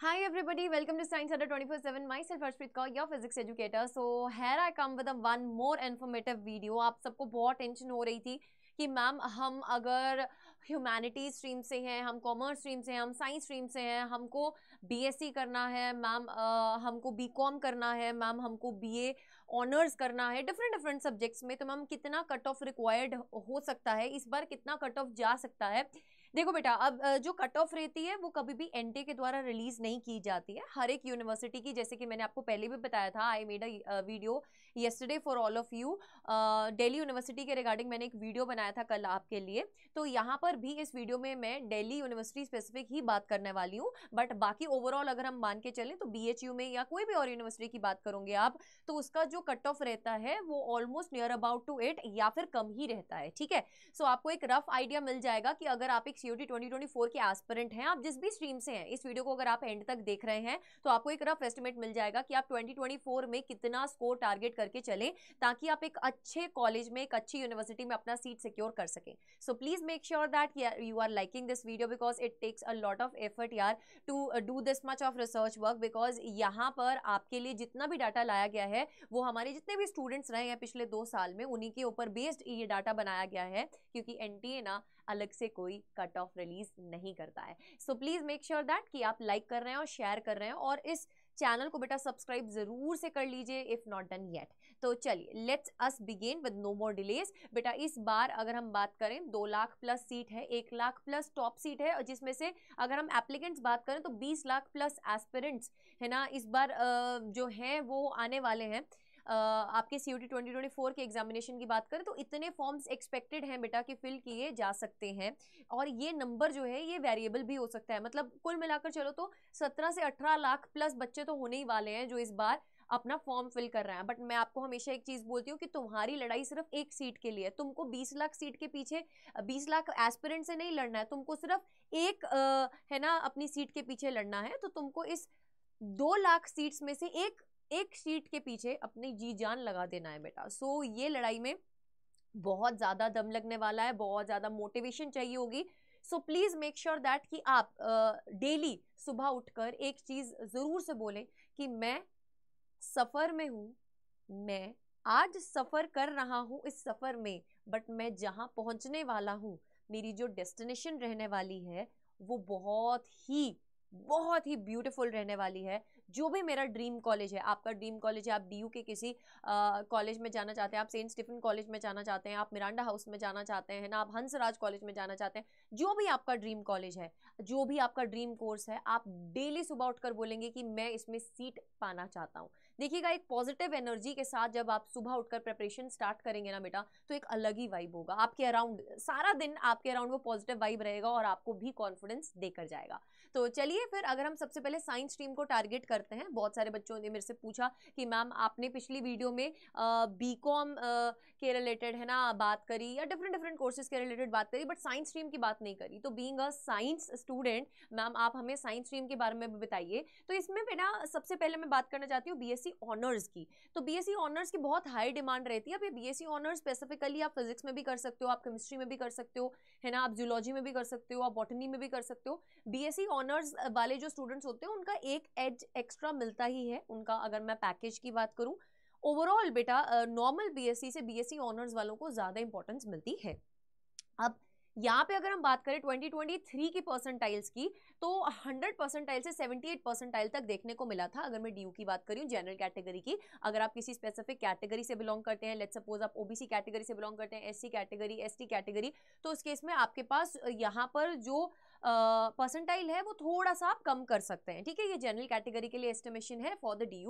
Hi everybody, welcome to Science twenty 24/7. Myself self Kaur, your physics educator. So here I come with a one more informative video. आप सबको बहुत tension हो रही थी कि ma'am हम अगर ह्यूमैनिटीज स्ट्रीम से हैं हम कॉमर्स स्ट्रीम से हैं हम साइंस स्ट्रीम से हैं हमको सी करना है मैम हमको कॉम करना है मैम हमको ए ऑनर्स करना है डिफरेंट डिफरेंट सब्जेक्ट्स में तो मैम कितना कट ऑफ रिक्वायर्ड हो सकता है इस बार कितना कट ऑफ जा सकता है देखो बेटा अब जो कट ऑफ रहती है वो कभी भी एनटे के द्वारा रिलीज नहीं की जाती है हर एक यूनिवर्सिटी की जैसे कि मैंने आपको पहले भी बताया था I made a video yesterday for all of you Delhi university के रिगार्डिंग मैंने एक वीडियो बनाया था कल आपके लिए तो यहाँ पर भी इस वीडियो में मैं डेली यूनिवर्सिटी स्पेसिफिक ही बात करने वाली हूँ बट बाकी ओवरऑल अगर हम मान के चलें तो बी में या कोई भी और यूनिवर्सिटी की बात करोगे आप तो उसका जो कट ऑफ रहता है वो almost near about two eight या फिर कम ही रहता है ठीक है सो आपको एक रफ आइडिया मिल जाएगा कि अगर आप एक CUET twenty twenty four के एस्परेंट हैं आप जिस भी स्ट्रीम से हैं इस वीडियो को अगर आप एंड तक देख रहे हैं तो आपको एक रफ एस्टिमेट मिल जाएगा कि आप ट्वेंटी ट्वेंटी फोर में कितना स्कोर टारगेट करके चलें ताकि आप एक अच्छे कॉलेज में एक अच्छी यूनिवर्सिटी में अपना सीट सिक्योर कर सकें so please make sure that you are liking this video because it takes a lot of effort यार to do this much of research work because यहाँ पर आपके लिए जितना भी डाटा लाया गया है वो हमारे जितने भी स्टूडेंट्स रहे हैं पिछले दो साल में उन्हीं के ऊपर बेस्ड ये डाटा बनाया गया है क्योंकि एन ना अलग से कोई कट कट ऑफ रिलीज नहीं करता है so please make sure that कि आप लाइक like कर रहे हैं और शेयर कर रहे हैं और इस चैनल को बेटा सब्सक्राइब जरूर से कर लीजिए इफ नॉट डन येट तो चलिए let's us begin with no more delays बेटा इस बार अगर हम बात करें दो लाख प्लस सीट है एक लाख प्लस टॉप सीट है और जिसमें से अगर हम एप्लीकेंट्स बात करें तो बीस लाख प्लस एस्पिरेंट्स है ना इस बार जो हैं वो आने वाले हैं आपके सी यू के एग्जामिनेशन की बात करें तो इतने फॉर्म्स एक्सपेक्टेड हैं बेटा कि फिल किए जा सकते हैं और ये नंबर जो है ये वेरिएबल भी हो सकता है मतलब कुल मिलाकर चलो तो सत्रह से अठारह लाख प्लस बच्चे तो होने ही वाले हैं जो इस बार अपना फॉर्म फिल कर रहे हैं बट मैं आपको हमेशा एक चीज़ बोलती हूँ कि तुम्हारी लड़ाई सिर्फ एक सीट के लिए तुमको 20 लाख सीट के पीछे 20 लाख एस्पिरेंट से नहीं लड़ना है तुमको सिर्फ एक आ, है ना अपनी सीट के पीछे लड़ना है तो तुमको इस दो लाख सीट्स में से एक एक सीट के पीछे अपनी जी जान लगा देना है बेटा सो so, ये लड़ाई में बहुत ज़्यादा दम लगने वाला है बहुत ज़्यादा मोटिवेशन चाहिए होगी so please make sure that कि आप डेली uh, सुबह उठकर एक चीज़ ज़रूर से बोलें कि मैं सफ़र में हूँ मैं आज सफ़र कर रहा हूँ इस सफ़र में बट मैं जहाँ पहुँचने वाला हूँ मेरी जो डेस्टिनेशन रहने वाली है वो बहुत ही बहुत ही ब्यूटीफुल रहने वाली है जो भी मेरा ड्रीम कॉलेज है आपका ड्रीम कॉलेज है आप डी के किसी कॉलेज में जाना चाहते हैं आप सेंट स्टीफन कॉलेज में जाना चाहते हैं आप मिरांडा हाउस में जाना चाहते हैं ना आप हंसराज कॉलेज में जाना चाहते हैं जो भी आपका ड्रीम कॉलेज है जो भी आपका ड्रीम कोर्स है आप डेली सुबह उठकर बोलेंगे कि मैं इसमें सीट पाना चाहता हूँ देखिएगा एक पॉजिटिव एनर्जी के साथ जब आप सुबह उठकर प्रेपरेशन स्टार्ट करेंगे ना बेटा तो एक अलग ही वाइब होगा आपके अराउंड सारा दिन आपके अराउंड वो पॉजिटिव वाइब रहेगा और आपको भी कॉन्फिडेंस देकर जाएगा तो चलिए फिर अगर हम सबसे पहले साइंस स्ट्रीम को टारगेट करते हैं बहुत सारे बच्चों ने मेरे से पूछा कि मैम आपने पिछली वीडियो में बी कॉम के रिलेटेड है ना बात करी या डिफरेंट डिफरेंट कोर्सेज के रिलेटेड बात करी बट साइंस स्ट्रीम की बात नहीं करी तो being a science student ma'am आप हमें साइंस स्ट्रीम के बारे में बताइए तो इसमें फिर सबसे पहले मैं बात करना चाहती हूँ बी बीएससी ऑनर्स e की तो बीएससी ऑनर्स e की बहुत हाई डिमांड रहती है अब ये बीएससी ऑनर्स स्पेसिफिकली आप फिजिक्स में भी कर सकते हो आप केमिस्ट्री में भी कर सकते हो है ना आप जूलॉजी में भी कर सकते हो आप बॉटनी में भी कर सकते हो बीएससी ऑनर्स e वाले जो स्टूडेंट्स होते हैं उनका एक एज एक्स्ट्रा मिलता ही है उनका अगर मैं पैकेज की बात करूँ ओवरऑल बेटा नॉर्मल बीएससी से बीएससी ऑनर्स वालों को ज़्यादा इंपॉर्टेंस मिलती है अब यहाँ पे अगर हम बात करें 2023 की परसेंटाइल्स की तो 100 परसेंटाइल से 78 परसेंटाइल तक देखने को मिला था अगर मैं डी की बात करी जनरल कैटेगरी की अगर आप किसी स्पेसिफिक कैटेगरी से बिलोंग करते हैं लेट सपोज आप ओबीसी कैटेगरी से बिलोंग करते हैं एस कैटेगरी एस कैटेगरी तो उस केस में आपके पास यहाँ पर जो परसेंटाइल है वो थोड़ा सा आप कम कर सकते हैं ठीक है ये जनरल कैटेगरी के लिए एस्टिमेशन है फॉर द डी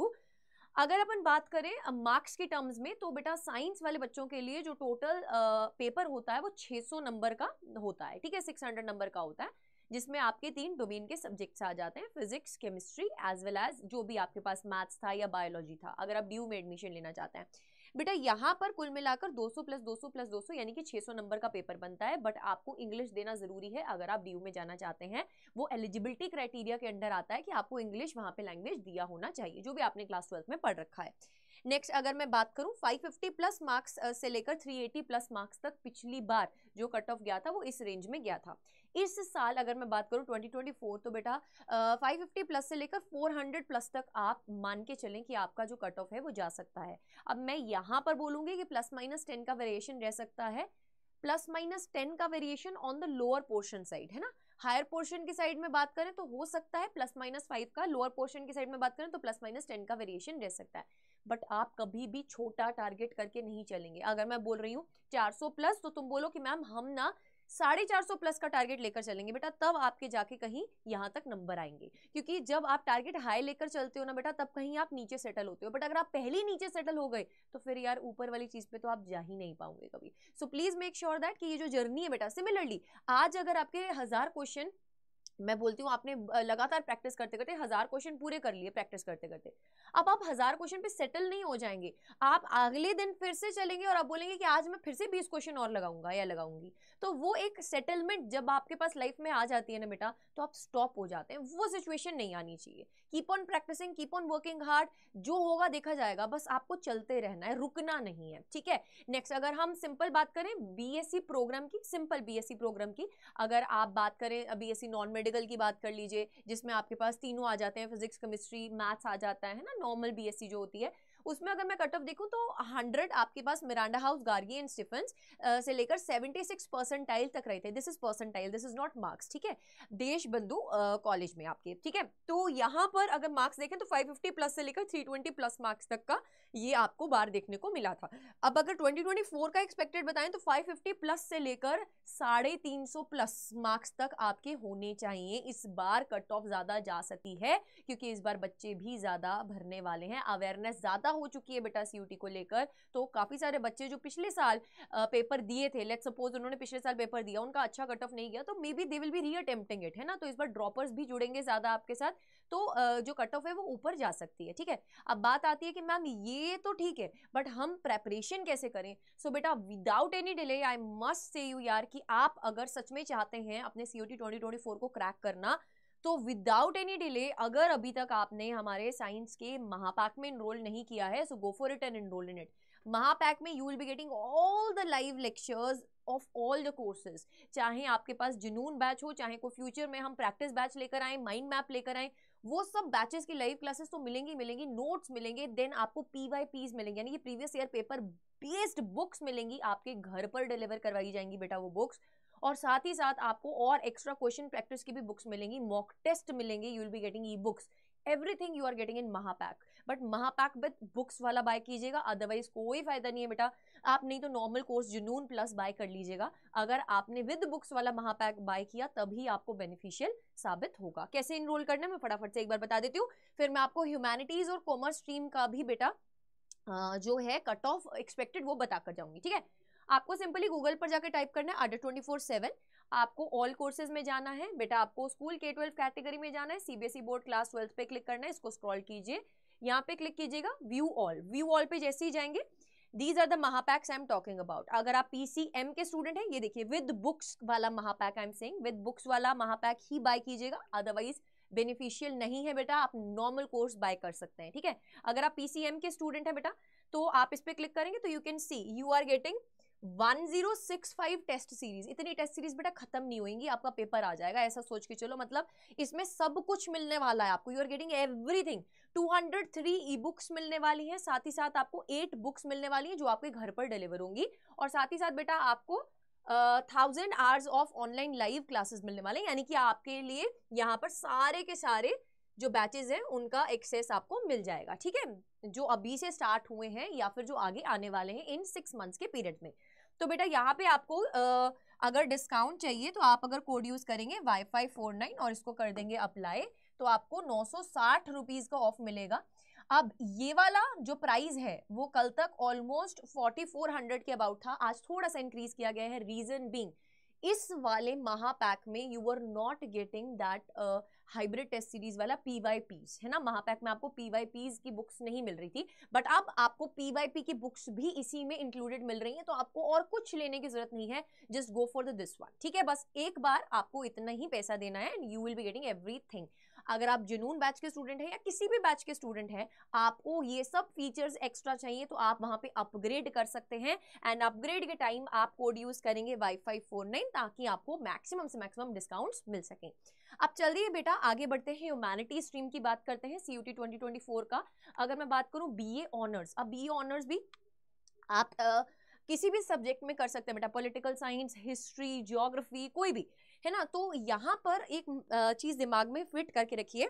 अगर अपन बात करें मार्क्स के टर्म्स में तो बेटा साइंस वाले बच्चों के लिए जो टोटल पेपर होता है वो 600 नंबर का होता है ठीक है 600 नंबर का होता है जिसमें आपके तीन डोमेन के सब्जेक्ट्स आ जाते हैं physics chemistry as well as जो भी आपके पास मैथ्स था या बायोलॉजी था अगर आप डी में एडमिशन लेना चाहते हैं बेटा यहाँ पर कुल मिलाकर 200 प्लस 200 प्लस 200 यानी कि 600 नंबर का पेपर बनता है बट आपको इंग्लिश देना जरूरी है अगर आप बीयू में जाना चाहते हैं वो एलिजिबिलिटी क्राइटेरिया के अंडर आता है कि आपको इंग्लिश वहाँ पे लैंग्वेज दिया होना चाहिए जो भी आपने क्लास ट्वेल्थ में पढ़ रखा है नेक्स्ट अगर मैं बात करूं 550 प्लस मार्क्स से लेकर 380 प्लस मार्क्स तक पिछली बार जो कट ऑफ गया था वो इस रेंज में गया था इस साल अगर मैं बात करूं 2024 तो बेटा फाइव फिफ्टी प्लस से लेकर 400 प्लस तक आप मान के चलें कि आपका जो कट ऑफ है वो जा सकता है अब मैं यहाँ पर बोलूँगी कि प्लस माइनस टेन का वेरिएशन रह सकता है प्लस माइनस टेन का variation on the lower portion side है ना हायर पोर्शन की साइड में बात करें तो हो सकता है प्लस माइनस फाइव का लोअर पोर्शन की साइड में बात करें तो प्लस माइनस टेन का वेरिएशन रह सकता है बट आप कभी भी छोटा टारगेट करके नहीं चलेंगे अगर मैं बोल रही हूँ सौ प्लस तो तुम बोलो कि मैम हम ना साढ़े चार सौ प्लस का टारगेट लेकर चलेंगे बेटा तब आपके जाके कहीं यहाँ तक नंबर आएंगे क्योंकि जब आप टारगेट हाई लेकर चलते हो ना बेटा तब कहीं आप नीचे सेटल होते हो बट अगर आप पहले नीचे सेटल हो गए तो फिर यार ऊपर वाली चीज़ पे तो आप जा ही नहीं पाओगे कभी so please make sure that कि ये जो जर्नी है बेटा सिमिलरली आज अगर आपके हज़ार क्वेश्चन मैं बोलती हूँ आपने लगातार प्रैक्टिस करते करते हज़ार क्वेश्चन पूरे कर लिए प्रैक्टिस करते करते अब आप हज़ार क्वेश्चन पे सेटल नहीं हो जाएंगे आप अगले दिन फिर से चलेंगे और आप बोलेंगे कि आज मैं फिर से बीस क्वेश्चन और लगाऊंगा या लगाऊंगी तो वो एक सेटलमेंट जब आपके पास लाइफ में आ जाती है ना बेटा तो आप स्टॉप हो जाते हैं वो सिचुएशन नहीं आनी चाहिए keep on practising keep on working hard जो होगा देखा जाएगा बस आपको चलते रहना है रुकना नहीं है ठीक है नेक्स्ट अगर हम सिंपल बात करें बी प्रोग्राम e की सिंपल बी प्रोग्राम की अगर आप बात करें B S non medical medical की बात कर लीजिए जिसमें आपके पास तीनों आ जाते हैं फिजिक्स केमिस्ट्री मैथ्स आ जाता है ना नॉर्मल बी जो होती है उसमें अगर मैं कट ऑफ देखूँ तो हंड्रेड आपके पास Miranda House Gargi and Stephen's से लेकर सेवेंटी सिक्स परसेंटाइल तक रहे थे this is percentile this is not marks ठीक है देश बंधु कॉलेज में आपके ठीक है तो यहाँ पर अगर मार्क्स देखें तो फाइव फिफ्टी प्लस से लेकर थ्री ट्वेंटी प्लस मार्क्स तक का ये आपको बार देखने को मिला था अब अगर ट्वेंटी ट्वेंटी फोर का एक्सपेक्टेड बताएं तो फाइव फिफ्टी प्लस से लेकर साढ़े तीन सौ प्लस मार्क्स तक आपके होने चाहिए इस बार कट ऑफ ज़्यादा जा सकती है क्योंकि इस बार बच्चे भी ज़्यादा भरने वाले हैं अवेयरनेस ज़्यादा हो चुकी है बेटा सी को लेकर तो काफ़ी सारे बच्चे जो पिछले साल पेपर दिए थे लेट सपोज उन्होंने पिछले साल पेपर दिया उनका अच्छा कट ऑफ नहीं गया तो maybe they will be reattempting it है ना तो इस बार ड्रॉपर्स भी जुड़ेंगे ज़्यादा आपके साथ तो जो कट ऑफ है वो ऊपर जा सकती है ठीक है अब बात आती है कि मैम ये तो ठीक है बट हम प्रेपरेशन कैसे करें सो so, बेटा without any delay I must say you यार कि आप अगर सच में चाहते हैं अपने CUET twenty twenty four को क्रैक करना तो विदाउट एनी डिले अगर अभी तक आपने हमारे साइंस के महापैक में इनरोल नहीं किया है so go for it and enrol in it Mahapack में you will be getting all the live lectures of all the courses चाहे आपके पास जुनून बैच हो चाहे कोई फ्यूचर में हम प्रैक्टिस बैच लेकर आए माइंड मैप लेकर आए वो सब बैचेस की लाइव क्लासेस तो मिलेंगी मिलेंगी नोट्स मिलेंगे देन आपको पी वाई पीज मिलेंगे यानी कि previous year paper based books मिलेंगी आपके घर पर डिलीवर करवाई जाएंगी बेटा वो बुक्स और साथ ही साथ आपको और एक्स्ट्रा क्वेश्चन प्रैक्टिस की भी बुक्स मिलेंगी मॉक टेस्ट मिलेंगे you will be getting e books everything you are getting in Mahapack but Mahapack with books वाला बाय कीजिएगा अदरवाइज कोई फायदा नहीं है बेटा आप नहीं तो normal course Junoon plus buy कर लीजिएगा अगर आपने विद बुक्स वाला महापैक बाय किया तभी आपको बेनिफिशियल साबित होगा कैसे इनरोल करना मैं फटाफट से एक बार बता देती हूँ फिर मैं आपको ह्यूमैनिटीज और कॉमर्स स्ट्रीम का भी बेटा जो है कट ऑफ एक्सपेक्टेड वो बताकर जाऊंगी ठीक है आपको सिंपली गूगल पर जाकर टाइप करना है आडर ट्वेंटी फोर सेवन आपको ऑल कोर्सेज में जाना है बेटा आपको स्कूल के ट्वेल्थ कैटेगरी में जाना है सीबीएसई बोर्ड क्लास ट्वेल्थ पे क्लिक करना है इसको स्क्रॉल कीजिए यहाँ पे क्लिक कीजिएगा व्यू ऑल व्यू ऑल पे जैसे ही जाएंगे these are the Mahapacks I am talking about अगर आप पीसीएम के स्टूडेंट हैं ये देखिए विद बुक्स वाला Mahapack I am saying with books वाला महापैक ही बाय कीजिएगा अदरवाइज बेनिफिशियल नहीं है बेटा आप नॉर्मल कोर्स बाय कर सकते हैं ठीक है अगर आप पीसीएम के स्टूडेंट हैं बेटा तो आप इस पर क्लिक करेंगे तो you can see you are getting 1065 test series इतनी टेस्ट सीरीज बेटा खत्म नहीं होगी आपका पेपर आ जाएगा ऐसा सोच के चलो मतलब इसमें सब कुछ मिलने वाला है आपको you are getting everything 203 e books मिलने वाली हैं साथ ही साथ आपको एट बुक्स मिलने वाली हैं जो आपके घर पर डिलीवर होंगी और साथ ही साथ बेटा आपको thousand hours of online live classes मिलने वाले यानी कि आपके लिए यहाँ पर सारे के सारे जो बैचेज हैं उनका एक्सेस आपको मिल जाएगा ठीक है जो अभी से स्टार्ट हुए हैं या फिर जो आगे आने वाले हैं इन सिक्स मंथ्स के पीरियड में तो बेटा यहाँ पे आपको आ, अगर डिस्काउंट चाहिए तो आप अगर कोड यूज करेंगे वाई फाई फोर नाइन और इसको कर देंगे अप्लाई तो आपको नौ सौ साठ रुपीज का ऑफ मिलेगा अब ये वाला जो प्राइस है वो कल तक ऑलमोस्ट फोर्टी फोर हंड्रेड के अबाउट था आज थोड़ा सा इंक्रीज किया गया है रीजन बींग इस वाले महापैक में you are not getting that hybrid test series वाला पी वाई है ना महापैक में आपको पी वाई पीज की बुक्स नहीं मिल रही थी बट अब आपको पी वाई पी की बुक्स भी इसी में इंक्लूडेड मिल रही हैं तो आपको और कुछ लेने की जरूरत नहीं है just go for the this one ठीक है बस एक बार आपको इतना ही पैसा देना है and you will be getting every अगर आप जुनून बैच के स्टूडेंट हैं या किसी भी बैच के स्टूडेंट हैं आपको ये सब फीचर्स एक्स्ट्रा चाहिए तो आप वहाँ पे अपग्रेड कर सकते हैं एंड अपग्रेड के टाइम आप कोड यूज़ करेंगे वाई फाई फोर नाइन ताकि आपको मैक्सिमम से मैक्सिमम डिस्काउंट्स मिल सकें अब चल रही है बेटा आगे बढ़ते हैं ह्यूमैनिटी स्ट्रीम की बात करते हैं सी यू का अगर मैं बात करूँ बी ऑनर्स अब बी ऑनर्स भी आप आ, किसी भी सब्जेक्ट में कर सकते हैं बेटा पॉलिटिकल साइंस हिस्ट्री ज्योग्राफी कोई भी है ना तो यहाँ पर एक चीज दिमाग में फिट करके रखिए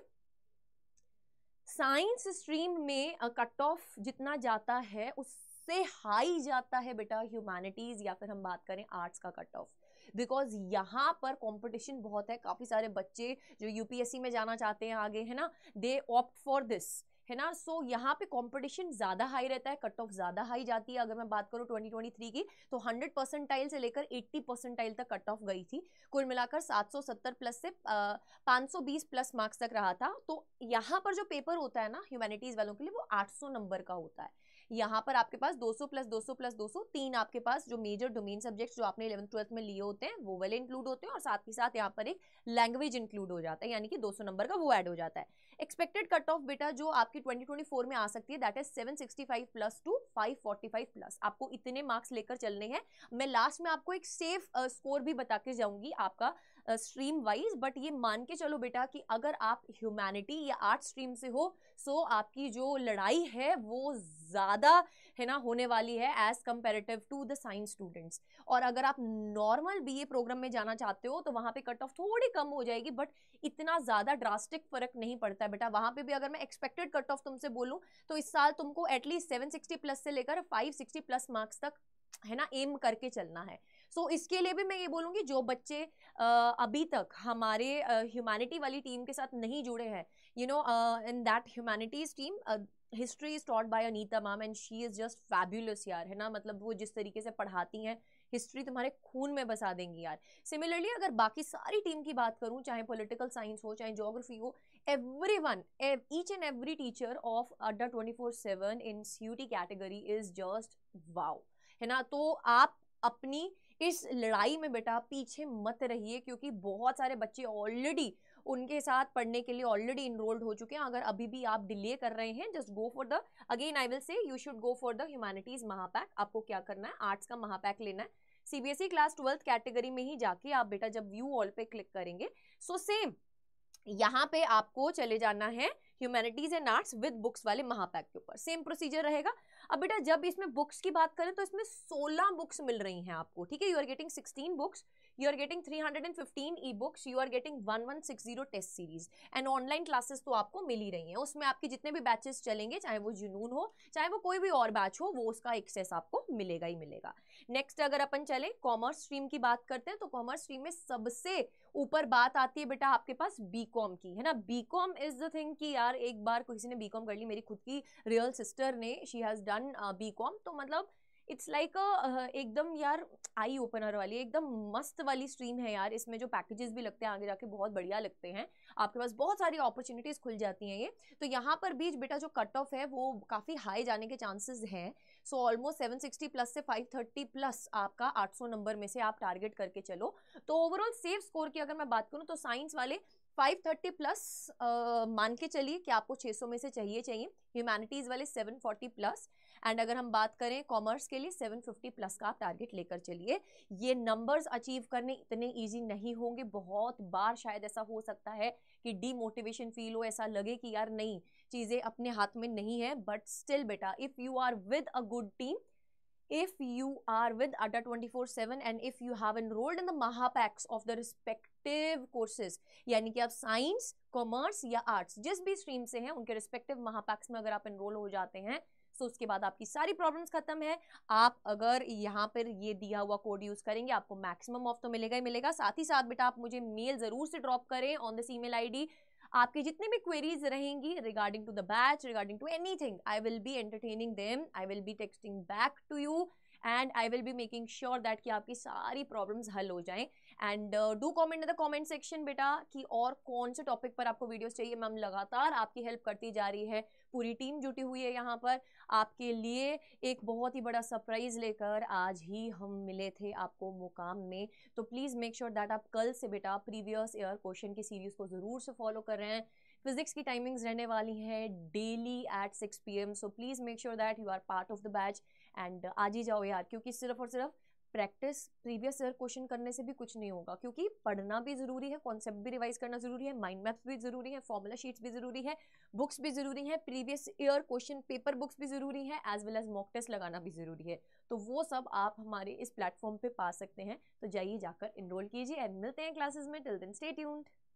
साइंस स्ट्रीम में कट ऑफ जितना जाता है उससे हाई जाता है बेटा ह्यूमैनिटीज़ या फिर हम बात करें आर्ट्स का कट ऑफ बिकॉज यहाँ पर कंपटीशन बहुत है काफ़ी सारे बच्चे जो यूपीएससी में जाना चाहते हैं आगे है ना दे ऑप्ट फॉर दिस है ना सो so, यहाँ पे कंपटीशन ज़्यादा हाई रहता है कट ऑफ ज़्यादा हाई जाती है अगर मैं बात करूँ 2023 की तो 100 परसेंटाइल से लेकर 80 परसेंटाइल तक कट ऑफ गई थी कुल मिलाकर 770 प्लस से आ, 520 प्लस मार्क्स तक रहा था तो यहाँ पर जो पेपर होता है ना ह्यूमैनिटीज़ वालों के लिए वो 800 नंबर का होता है यहाँ पर आपके पास 200 प्लस 200 प्लस 200 तीन आपके पास जो मेजर डोमेन सब्जेक्ट्स जो आपने इलेवन ट्वेल्थ में लिए होते हैं वो वाले इंक्लूड होते हैं और साथ ही साथ यहाँ पर एक लैंग्वेज इंक्लूड हो जाता है यानी कि 200 नंबर का वो ऐड हो जाता है एक्सपेक्टेड कट ऑफ बेटा जो आपकी ट्वेंटी में आ सकती है that is seven plus to five plus आपको इतने मार्क्स लेकर चलने हैं मैं लास्ट में आपको एक सेफ स्कोर भी बता के जाऊंगी आपका स्ट्रीम वाइज बट ये मान के चलो बेटा कि अगर आप ह्यूमैनिटी या आर्ट स्ट्रीम से हो सो so आपकी जो लड़ाई है वो ज़्यादा है ना होने वाली है as comparative to the science students और अगर आप नॉर्मल बी प्रोग्राम में जाना चाहते हो तो वहाँ पर कट ऑफ थोड़ी कम हो जाएगी बट इतना ज़्यादा ड्रास्टिक फर्क नहीं पड़ता है बेटा वहाँ पर भी अगर मैं एक्सपेक्टेड कट ऑफ तुमसे बोलूँ तो इस साल तुमको एटलीस्ट सेवन सिक्सटी प्लस से लेकर फाइव सिक्सटी प्लस मार्क्स तक है ना एम करके चलना है सो so, इसके लिए भी मैं ये बोलूँगी जो बच्चे अभी तक हमारे ह्यूमैनिटी वाली टीम के साथ नहीं जुड़े हैं you know in that humanities team history is taught by Anita ma'am and she is just fabulous यार है ना मतलब वो जिस तरीके से पढ़ाती हैं हिस्ट्री तुम्हारे खून में बसा देंगी यार सिमिलरली अगर बाकी सारी टीम की बात करूँ चाहे पोलिटिकल साइंस हो चाहे जोग्राफी हो every one each and every teacher of Adda twenty four seven in C U T category is just wow है ना तो आप अपनी इस लड़ाई में बेटा पीछे मत रहिए क्योंकि बहुत सारे बच्चे ऑलरेडी उनके साथ पढ़ने के लिए ऑलरेडी इनरोल्ड हो चुके हैं अगर अभी भी आप डिले कर रहे हैं just go for the again I will say you should go for the humanities Mahapack आपको क्या करना है आर्ट्स का महापैक लेना है सीबीएसई क्लास ट्वेल्थ कैटेगरी में ही जाके आप बेटा जब व्यू ऑल पे क्लिक करेंगे सो सेम यहाँ पे आपको चले जाना है humanities and arts with books वाले महापैक के ऊपर सेम प्रोसीजर रहेगा अब बेटा जब इसमें बुक्स की बात करें तो इसमें 16 बुक्स मिल रही हैं आपको ठीक है you are getting 16 books you are getting 315 e books you are getting 1160 test series and online classes तो आपको मिल ही रही हैं उसमें आपके जितने भी बैचेस चलेंगे चाहे वो जुनून हो चाहे वो कोई भी और बैच हो वो उसका एक्सेस आपको मिलेगा ही मिलेगा नेक्स्ट अगर अपन चले कॉमर्स स्ट्रीम की बात करते हैं तो कॉमर्स स्ट्रीम में सबसे ऊपर बात आती है बेटा आपके पास बी की है ना B com is the thing की यार एक बार किसी ने बी कर ली मेरी खुद की रियल सिस्टर ने she has done done B com तो मतलब इट्स लाइक like uh, एकदम यार आई ओपनर वाली एकदम मस्त वाली स्ट्रीम है यार इसमें जो पैकेजेस भी लगते हैं आगे जाके बहुत बढ़िया लगते हैं आपके पास बहुत सारी अपॉर्चुनिटीज़ खुल जाती हैं ये तो यहाँ पर बीच बेटा जो कट ऑफ है वो काफ़ी हाई जाने के चांसेस हैं सो ऑलमोस्ट 760 प्लस से 530 प्लस आपका 800 नंबर में से आप टारगेट करके चलो तो ओवरऑल सेफ स्कोर की अगर मैं बात करूँ तो साइंस वाले 530 प्लस uh, मान के चलिए कि आपको 600 में से चाहिए चाहिए ह्यूमैनिटीज़ वाले 740 प्लस एंड अगर हम बात करें कॉमर्स के लिए 750 प्लस का टारगेट लेकर चलिए ये नंबर्स अचीव करने इतने ईजी नहीं होंगे बहुत बार शायद ऐसा हो सकता है कि डीमोटिवेशन फील हो ऐसा लगे कि यार नहीं चीज़ें अपने हाथ में नहीं है बट स्टिल बेटा if you are with a good team if you are with ADA 24/7 and if you have enrolled in the Packs of the respective courses यानी कि आप साइंस कॉमर्स या आर्ट्स जिस भी स्ट्रीम से हैं उनके रिस्पेक्टिव महापैक्स में अगर आप एनरोल हो जाते हैं सो उसके बाद आपकी सारी प्रॉब्लम्स खत्म है आप अगर यहाँ पर ये दिया हुआ कोड यूज़ करेंगे आपको मैक्सिमम ऑफ तो मिलेगा ही मिलेगा साथ ही साथ बेटा आप मुझे मेल ज़रूर से ड्रॉप करें ऑन दिस ई मेल आपकी जितनी भी क्वेरीज रहेंगी regarding to the batch regarding to anything I will be entertaining them I will be texting back to you and I will be making sure that कि आपकी सारी problems हल हो जाए and do comment in the comment section बेटा कि और कौन से टॉपिक पर आपको वीडियोज चाहिए मैम लगातार आपकी हेल्प करती जा रही है पूरी टीम जुटी हुई है यहाँ पर आपके लिए एक बहुत ही बड़ा सरप्राइज़ लेकर आज ही हम मिले थे आपको मुकाम में तो प्लीज़ मेक श्योर दैट आप कल से बेटा प्रीवियस ईयर क्वेश्चन की सीरीज़ को ज़रूर से फॉलो कर रहे हैं फिजिक्स की टाइमिंग्स रहने वाली हैं daily at six P M so please make sure that you are part of the batch and आज ही जाओ यार क्योंकि सिर्फ और सिर्फ प्रैक्टिस प्रीवियस ईयर क्वेश्चन करने से भी कुछ नहीं होगा क्योंकि पढ़ना भी ज़रूरी है कॉन्सेप्ट भी रिवाइज करना ज़रूरी है माइंड मैप्स भी ज़रूरी है फॉर्मूला शीट्स भी ज़रूरी है बुक्स भी ज़रूरी है previous year question paper books भी ज़रूरी है as well as mock test लगाना भी ज़रूरी है तो वो सब आप हमारे इस प्लेटफॉर्म पर पा सकते हैं तो जाइए जाकर इनरोल कीजिए एंड मिलते हैं क्लासेज में टिल दिन स्टे ट्यून्ड